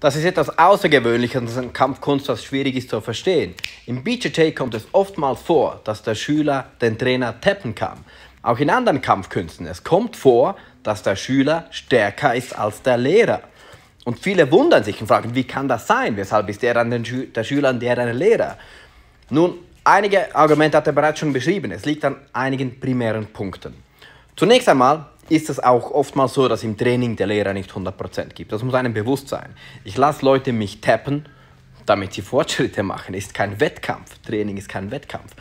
Das ist etwas Außergewöhnliches an Kampfkunst, das schwierig ist zu verstehen. Im BJJ kommt es oftmals vor, dass der Schüler den Trainer tappen kann. Auch in anderen Kampfkünsten. Es kommt vor, dass der Schüler stärker ist als der Lehrer. Und viele wundern sich und fragen, wie kann das sein? Weshalb ist der, an den Schü der Schüler an der ein Lehrer? Nun, einige Argumente hat er bereits schon beschrieben. Es liegt an einigen primären Punkten. Zunächst einmal ist es auch oftmals so, dass im Training der Lehrer nicht 100% gibt. Das muss einem bewusst sein. Ich lasse Leute mich tappen, damit sie Fortschritte machen. Ist kein Wettkampf. Training ist kein Wettkampf.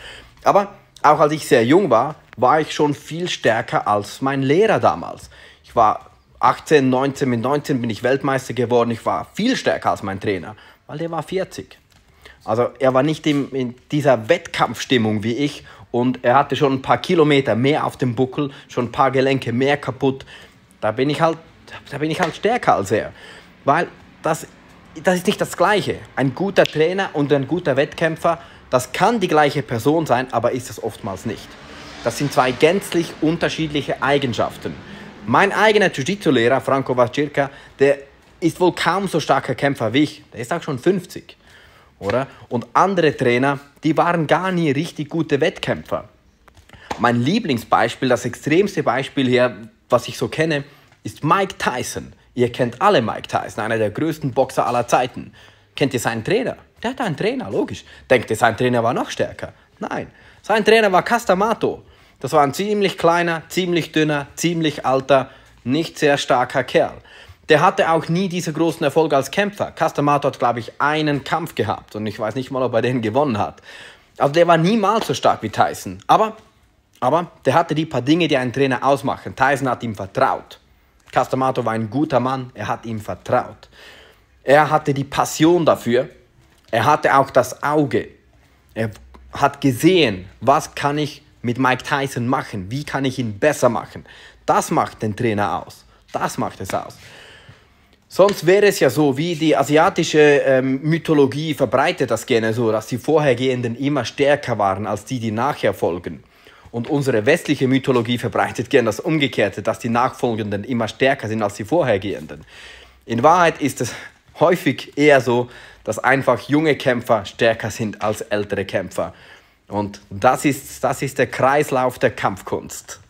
Aber auch als ich sehr jung war, war ich schon viel stärker als mein Lehrer damals. Ich war 18, 19, mit 19 bin ich Weltmeister geworden. Ich war viel stärker als mein Trainer, weil der war 40. Also er war nicht in, in dieser Wettkampfstimmung wie ich und er hatte schon ein paar Kilometer mehr auf dem Buckel, schon ein paar Gelenke mehr kaputt. Da bin ich halt, da bin ich halt stärker als er, weil das, das ist nicht das Gleiche. Ein guter Trainer und ein guter Wettkämpfer, das kann die gleiche Person sein, aber ist es oftmals nicht. Das sind zwei gänzlich unterschiedliche Eigenschaften. Mein eigener Jiu-Jitsu-Lehrer, Franco Vacirka, der ist wohl kaum so starker Kämpfer wie ich. Der ist auch schon 50 oder? Und andere Trainer, die waren gar nie richtig gute Wettkämpfer. Mein Lieblingsbeispiel, das extremste Beispiel hier, was ich so kenne, ist Mike Tyson. Ihr kennt alle Mike Tyson, einer der größten Boxer aller Zeiten. Kennt ihr seinen Trainer? Der hat einen Trainer, logisch. Denkt ihr, sein Trainer war noch stärker? Nein. Sein Trainer war Castamato. Das war ein ziemlich kleiner, ziemlich dünner, ziemlich alter, nicht sehr starker Kerl der hatte auch nie diese großen Erfolge als Kämpfer. Castamato hat, glaube ich, einen Kampf gehabt und ich weiß nicht mal, ob er den gewonnen hat. Also der war niemals so stark wie Tyson. Aber, aber der hatte die paar Dinge, die einen Trainer ausmachen. Tyson hat ihm vertraut. Castamato war ein guter Mann, er hat ihm vertraut. Er hatte die Passion dafür, er hatte auch das Auge. Er hat gesehen, was kann ich mit Mike Tyson machen, wie kann ich ihn besser machen. Das macht den Trainer aus, das macht es aus. Sonst wäre es ja so, wie die asiatische ähm, Mythologie verbreitet das gerne so, dass die vorhergehenden immer stärker waren als die, die nachher folgen. Und unsere westliche Mythologie verbreitet gerne das Umgekehrte, dass die Nachfolgenden immer stärker sind als die vorhergehenden. In Wahrheit ist es häufig eher so, dass einfach junge Kämpfer stärker sind als ältere Kämpfer. Und das ist, das ist der Kreislauf der Kampfkunst.